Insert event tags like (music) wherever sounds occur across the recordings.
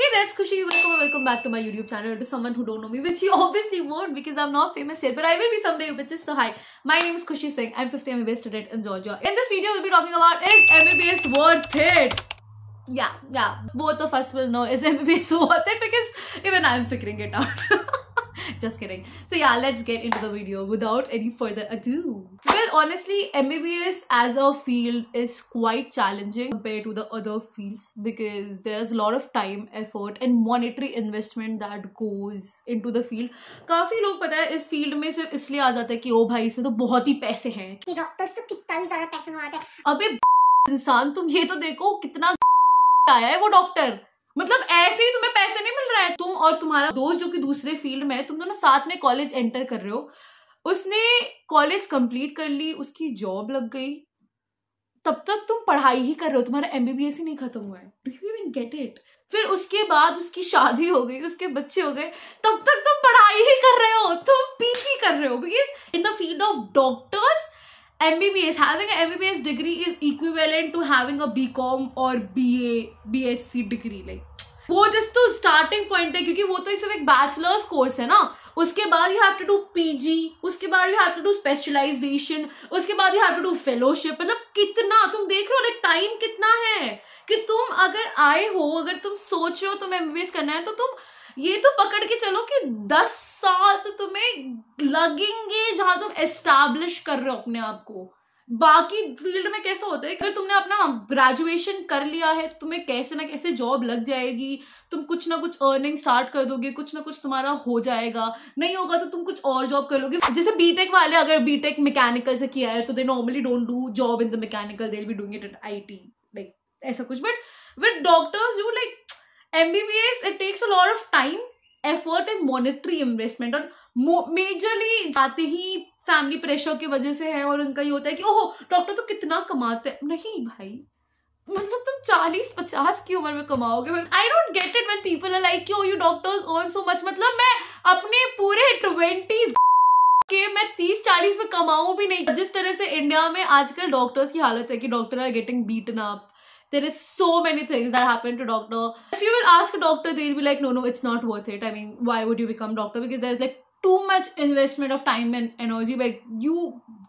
Hey there, it's Kushi. Welcome welcome back to my YouTube channel. To someone who don't know me, which you obviously won't because I'm not famous yet, but I will be someday, Which is So high. my name is Kushi Singh. I'm 50 MBBS student in Georgia. In this video, we'll be talking about is MBBS worth it? Yeah, yeah. Both of us will know is MBBS (laughs) worth it because even I'm figuring it out. (laughs) just kidding so yeah let's get into the video without any further ado well honestly mbbs as a field is quite challenging compared to the other fields because there's a lot of time effort and monetary investment that goes into the field kafi log pata hai is field mein sirf isliye aa जाता hai ki oh bhai isme to bahut hi paise hain कि doctors तो कितना ही ज्यादा पैसे कमाते हैं अबे इंसान तुम ये तो देखो कितना आया है वो डॉक्टर मतलब ऐसे ही तुम्हें पैसे नहीं मिल रहा है तुम और तुम्हारा दोस्त जो कि दूसरे फील्ड में है तुम दोनों साथ में कॉलेज एंटर कर रहे हो उसने कॉलेज कंप्लीट कर ली उसकी जॉब लग गई तब तक तुम पढ़ाई ही कर रहे हो तुम्हारा एमबीबीएस ही नहीं खत्म हुआ है गेट इट फिर उसके बाद उसकी शादी हो गई उसके बच्चे हो गए तब तक तुम पढ़ाई ही कर रहे हो तुम पीजी कर रहे हो because in the field of doctors MBBS, having an MBBS degree is equivalent to having a BCom or BA, BSc degree. Like, वो जस्ट तो स्टार्टिंग पॉइंट है क्योंकि वो तो सिर्फ एक बैचलर्स कोर्स है ना उसके बाद you have to do PG उसके बाद you have to do specialization उसके बाद you have to do fellowship मतलब कितना तुम देख रहे हो लाइक टाइम कितना है कि तुम अगर आए हो अगर तुम सोच रहे हो तुम एमबीबीएस करना है तो तुम ये तो पकड़ के चलो कि दस साथ तुम्हें लगेंगे जहां तुम एस्टैब्लिश कर रहे हो अपने आप को बाकी फील्ड में कैसा होता है अगर तुमने अपना ग्रेजुएशन कर लिया है तो तुम्हें कैसे ना कैसे जॉब लग जाएगी तुम कुछ ना कुछ अर्निंग स्टार्ट कर दोगे कुछ ना कुछ तुम्हारा हो जाएगा नहीं होगा तो तुम कुछ और जॉब कर लोगे जैसे बीटेक वाले अगर बीटेक मैकेनिकल से किया है तो they normally don't do job in the mechanical they be doing it at I T like ऐसा कुछ but with doctors you like M B B S it takes a lot of time effort and monetary investment और majorly जाते ही family pressure की वजह से है और उनका ये होता है कि ओहो डॉक्टर तो कितना कमाते हैं नहीं भाई मतलब तुम चालीस पचास की उम्र में कमाओगे I don't get it when people are like you doctors earn so much मतलब मैं अपने पूरे ट्वेंटीज के मैं तीस चालीस में कमाऊं भी नहीं जिस तरह से इंडिया में आजकल डॉक्टर्स की हालत है कि doctor are getting beaten up there is so many things that happen to doctor if you will ask a doctor they'll be like no no it's not worth it i mean why would you become doctor because there's like too much investment of time and energy like you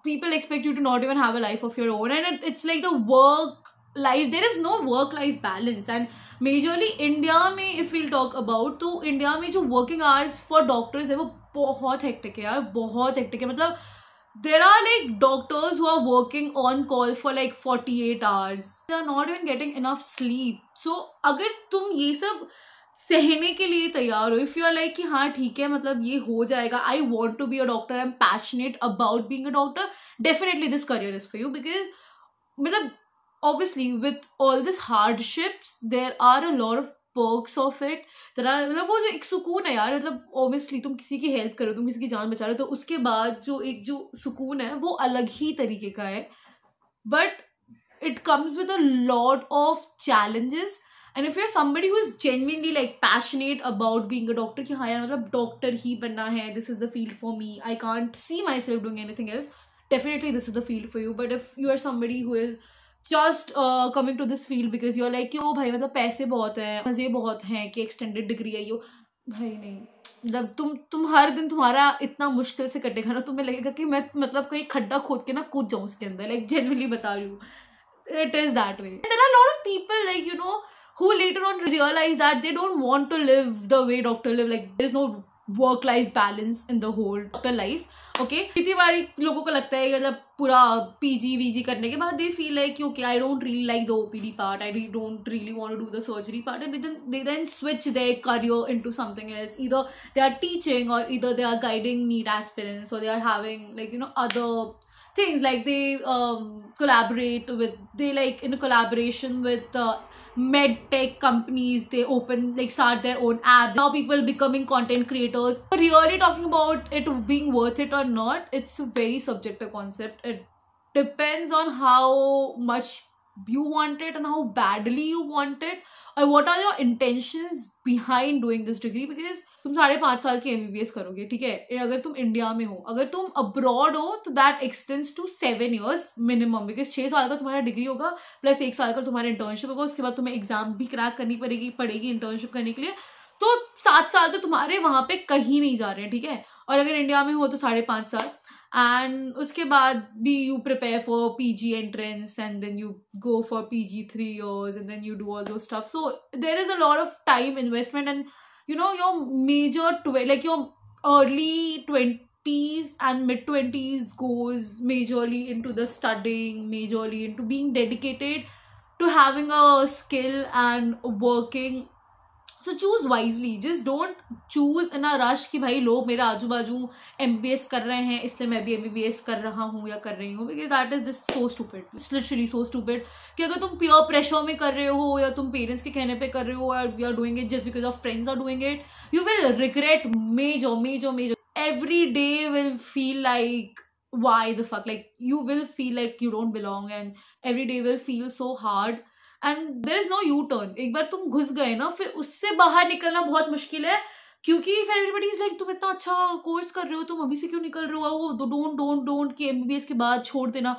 people expect you to not even have a life of your own and it, it's like the work life there is no work life balance and majorly India में if we talk about तो India में जो working hours for doctors है वो hectic. Yeah, है यार बहुत hectic there are like doctors who are working on call for like 48 hours they are not even getting enough sleep so अगर तुम ये सब सहने के लिए तैयार हो इफ यू आर लाइक कि हाँ ठीक है मतलब ये हो जाएगा I want to be a doctor I am passionate about being a doctor definitely this career is for you because मतलब obviously with all this hardships there are a lot of perks of it तरह मतलब वो जो एक सुकून है यार मतलब ऑब्वियसली तुम किसी की हेल्प करो तुम किसी की जान बचा रहे हो तो उसके बाद जो एक जो सुकून है वो अलग ही तरीके का है but it comes with a lot of challenges and if you somebody who is genuinely like passionate about being a doctor कि हाँ यार मतलब डॉक्टर ही बनना है this is the field for me I can't see myself doing anything else definitely this is the field for you but if you are somebody who is just coming to this field because you are like यो भाई मतलब पैसे बहुत हैं मज़े बहुत हैं कि extended degree है यो भाई नहीं मतलब तुम तुम हर दिन तुम्हारा इतना मुश्किल से कटेगा ना तुम्हें लगेगा कि मैं मतलब कहीं खड्डा खोद के ना कूद जाऊँ उसके अंदर लाइक जेनरली बता रही हूँ it is that way there are lot of people like you know who later on realize that they don't want to live the way doctor live like there is no work life balance in the whole doctor life okay कितनी बार लोगों को लगता है मतलब पूरा P G we जी करने के बाद दे फील लाइक कि okay I don't really like the D part I don't really want to do the surgery part and they then switch they career to something else इधर they are teaching और इधर they are guiding need experience और they are having like you know other things like they collaborate with they like in in with med tech companies they open like start their own apps now people becoming content creators really talking about it being worth it or not it's a very subjective concept it depends on how much you want it and how badly you want it और what are your intention behind doing this degree because तुम साढ़े पाँच साल की M B B S करोगे ठीक है अगर तुम इंडिया में हो अगर तुम अब्रॉड हो तो that extends to seven years minimum because छः साल का तुम्हारा डिग्री होगा प्लस एक साल का तुम्हारा इंटर्नशिप होगा उसके बाद तुम्हें एग्जाम भी क्रैक करनी पड़ेगी पड़ेगी इंटर्नशिप करने के लिए तो सात साल तो तुम्हारे वहाँ पे कहीं नहीं जा रहे हैं ठीक है और अगर इंडिया में हो तो साढ़े पाँच साल and uske baad bhi you prepare for pg entrance and then you go for pg 3 years and then you do all those stuff so there is a lot of time investment and you know your major tw- like your early 20s and mid 20s goes majorly into the studying majorly into being dedicated to having a skill and working so choose wisely just don't choose in a rush कि भाई लोग मेरे आजू बाजू M B S कर रहे हैं इसलिए मैं भी एम बी बी एस कर रहा हूँ या कर रही हूँ because that is just so stupid it's literally so stupid कि अगर तुम प्योर प्रेशर में कर रहे हो या तुम पेरेंट्स के कहने पे कर रहे हो या we are doing it just because of friends are doing it you will regret major major major every day will feel like why the fuck like you will feel like you don't belong and every day will feel so hard and there is no U turn एक बार तुम घुस गए ना फिर उससे बाहर निकलना बहुत मुश्किल है क्योंकि फिर एवरीबडी इज लाइक तुम इतना अच्छा कोर्स कर रहे हो तुम अभी से क्यों निकल रहे हो वो डोंट डोंट डोंट कि एमबीबीएस के बाद छोड़ देना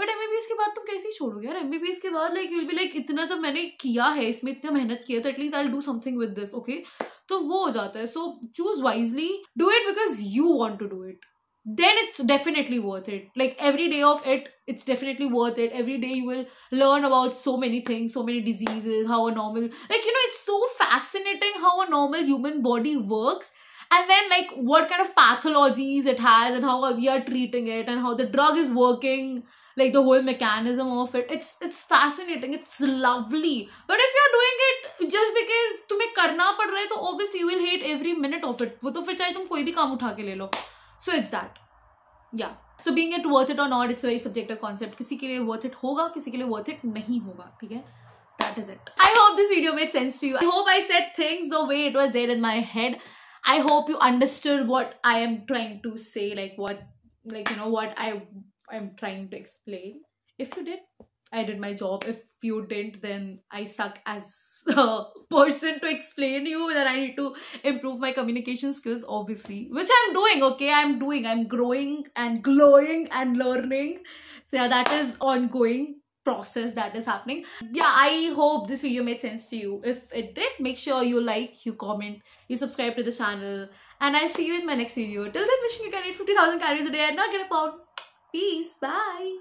बट एमबीबीएस के बाद तुम कैसे ही छोड़ोगे यार एमबीबीएस के बाद लाइक विल बी लाइक इतना जब मैंने किया है इसमें इतना मेहनत किया तो at least I do something with this okay तो वो हो जाता है so choose wisely do it because you want to do it then it's definitely worth it like every day of it it's definitely worth it every day you will learn about so many things so many diseases how a normal like you know it's so fascinating how a normal human body works and then like what kind of pathologies it has and how we are treating it and how the drug is working like the whole mechanism of it it's it's fascinating it's lovely but if you're doing it just because तुम्हें करना पड़ रहा है तो obviously you will hate every minute of it वो तो फिर चाहे तुम कोई भी काम उठा के ले लो so it's that, yeah. So being it worth it or not, it's very subjective concept. Kisi ke liye worth it होगा kisi ke liye worth it nahi होगा ठीक that is it i hope this video made sense to you i hope i said things the way it was there in my head i hope you understood what i am trying to say like what like you know what i i'm trying to explain if you did i did my job if you didn't then i suck as uh, (laughs) person to explain to you that I need to improve my communication skills, obviously, which I'm doing, okay? I'm doing, I'm growing and glowing and learning. So, yeah, that is ongoing process that is happening yeah i hope this video made sense to you if it did make sure you like you comment you subscribe to the channel and i'll see you in my next video till then wishing you can eat 50000 calories a day and not get a pound peace bye